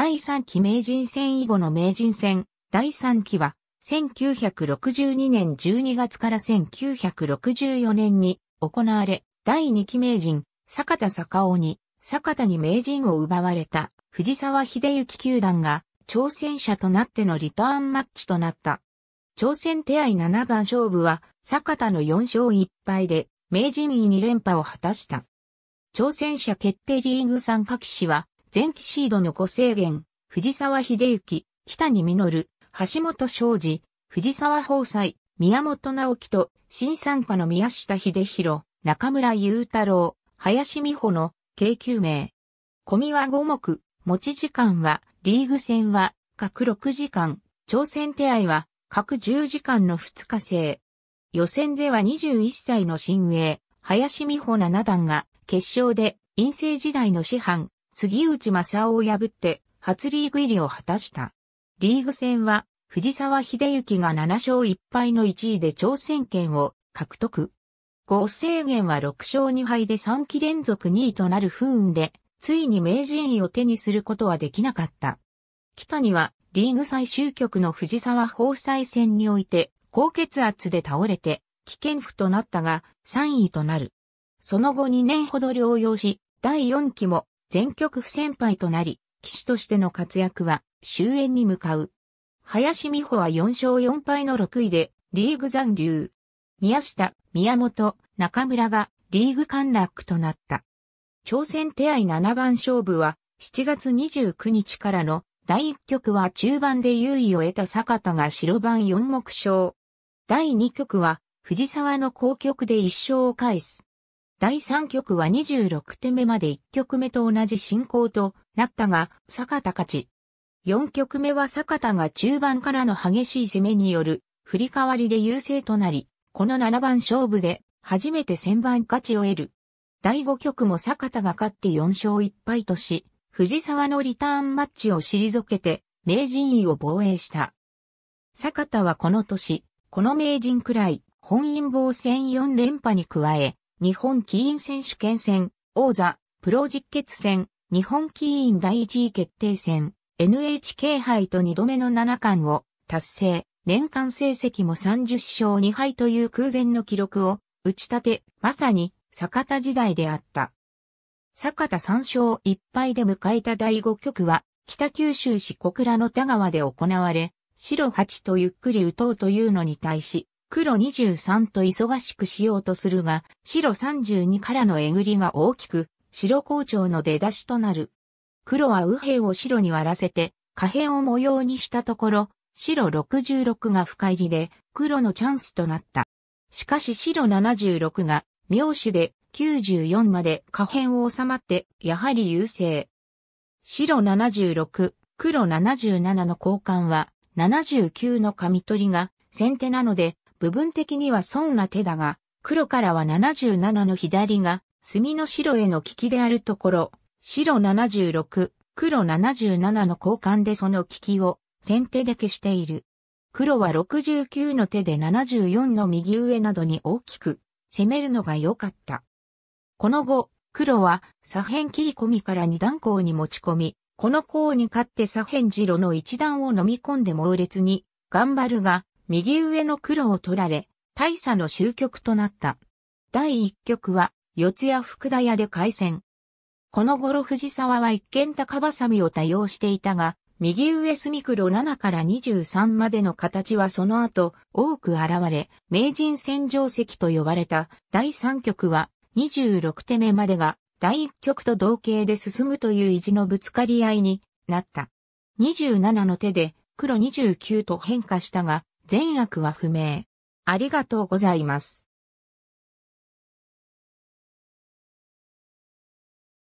第3期名人戦以後の名人戦、第3期は、1962年12月から1964年に行われ、第2期名人、坂田坂尾に、坂田に名人を奪われた藤沢秀幸球団が挑戦者となってのリターンマッチとなった。挑戦手合7番勝負は坂田の4勝1敗で名人位2連覇を果たした。挑戦者決定リーグ参加騎士は前期シードの5制限、藤沢秀幸、北に実、橋本昌司、藤沢宝斎、宮本直樹と、新参加の宮下秀弘、中村雄太郎、林美穂の、計9名。込みは5目、持ち時間は、リーグ戦は、各6時間、挑戦手合は、各10時間の2日制。予選では21歳の新鋭、林美穂七段が、決勝で、陰性時代の師範、杉内正夫を破って初リーグ入りを果たした。リーグ戦は藤沢秀行が7勝1敗の1位で挑戦権を獲得。合制限は6勝2敗で3期連続2位となる不運で、ついに名人位を手にすることはできなかった。北にはリーグ最終局の藤沢放災戦において高血圧で倒れて危険不となったが3位となる。その後2年ほど療養し、第4期も全局不先輩となり、騎士としての活躍は終焉に向かう。林美穂は4勝4敗の6位でリーグ残留。宮下、宮本、中村がリーグ陥落となった。挑戦手合7番勝負は7月29日からの第1局は中盤で優位を得た坂田が白番4目勝。第2局は藤沢の公局で1勝を返す。第3局は26手目まで1局目と同じ進行となったが、坂田勝ち。4局目は坂田が中盤からの激しい攻めによる振り替わりで優勢となり、この7番勝負で初めて1000番勝ちを得る。第5局も坂田が勝って4勝1敗とし、藤沢のリターンマッチを退けて、名人位を防衛した。坂田はこの年、この名人くらい、本因坊戦4連覇に加え、日本キーン選手権戦、王座、プロ実決戦、日本キーン第一位決定戦、NHK 杯と2度目の七冠を達成、年間成績も30勝2敗という空前の記録を打ち立て、まさに坂田時代であった。坂田3勝1敗で迎えた第5局は、北九州市小倉の田川で行われ、白8とゆっくり打とうというのに対し、黒23と忙しくしようとするが、白32からのえぐりが大きく、白校長の出だしとなる。黒は右辺を白に割らせて、下辺を模様にしたところ、白66が深入りで、黒のチャンスとなった。しかし白76が、妙手で94まで下辺を収まって、やはり優勢。白76、黒77の交換は、79の紙取りが先手なので、部分的には損な手だが、黒からは77の左が、墨の白への利きであるところ、白76、黒77の交換でその利きを先手で消している。黒は69の手で74の右上などに大きく攻めるのが良かった。この後、黒は左辺切り込みから二段項に持ち込み、この項に勝って左辺白の一段を飲み込んで猛烈に頑張るが、右上の黒を取られ、大佐の終局となった。第1局は、四谷福田屋で開戦。この頃藤沢は一見高ばさみを多用していたが、右上隅黒7から23までの形はその後多く現れ、名人戦場席と呼ばれた第3局は26手目までが第1局と同型で進むという意地のぶつかり合いになった。27の手で黒29と変化したが、善悪は不明。ありがとうございます。